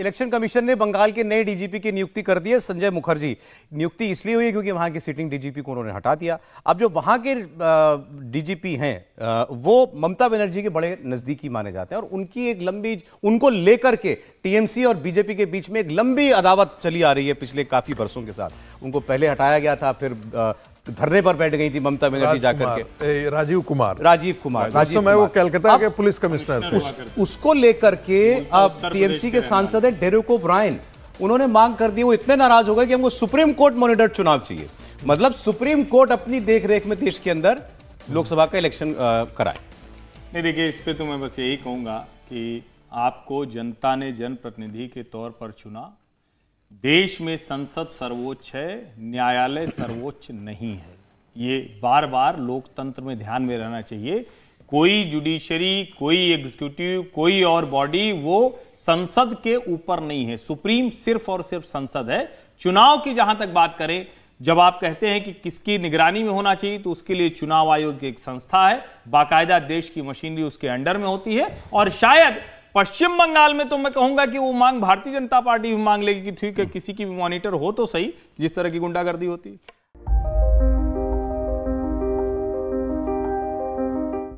election commission ने बंगाल के नए डीजीपी की नियुक्ति कर दी है संजय मुखर्जी नियुक्ति इसलिए हुई है क्योंकि वहां के सिटिंग डीजीपी को उन्होंने हटा दिया अब जो वहां के डीजीपी हैं वो ममता बनर्जी के बड़े नजदीकी माने जाते हैं और उनकी एक लंबी उनको लेकर के टीएमसी और बीजेपी के बीच में एक लंबी अदावत चली आ रही है पिछले काफी वर्षों के साथ उनको पहले हटाया गया था फिर धरने पर बैठ गई थी ममता बनर्जी जाकर के राजीव कुमार राजीव कुमार राजीव मैं वो कलकत्ता के पुलिस कमिश्नर उस, उसको लेकर के अब टीएमसी के सांसद है डेरेको ब्रायन उन्होंने मांग कर दी वो इतने नाराज हो गए कि हमको सुप्रीम कोर्ट मॉनिटर चुनाव चाहिए मतलब सुप्रीम कोर्ट अपनी देखरेख में देश के अंदर लोकसभा का इलेक्शन कराए नहीं देखिए इस पे तो मैं बस यही कहूंगा कि आपको जनता ने जनप्रतिनिधि के तौर पर चुना देश में संसद सर्वोच्च है न्यायालय सर्वोच्च नहीं है ये बार बार लोकतंत्र में ध्यान में रहना चाहिए कोई जुडिशरी कोई एग्जीक्यूटिव कोई और बॉडी वो संसद के ऊपर नहीं है सुप्रीम सिर्फ और सिर्फ संसद है चुनाव की जहां तक बात करें जब आप कहते हैं कि किसकी निगरानी में होना चाहिए तो उसके लिए चुनाव आयोग की एक संस्था है बाकायदा देश की मशीनरी उसके अंडर में होती है और शायद पश्चिम बंगाल में तो मैं कहूंगा कि वो मांग भारतीय जनता पार्टी भी मांग लेगी कि ठीक है किसी की भी मॉनिटर हो तो सही जिस तरह की गुंडागर्दी होती है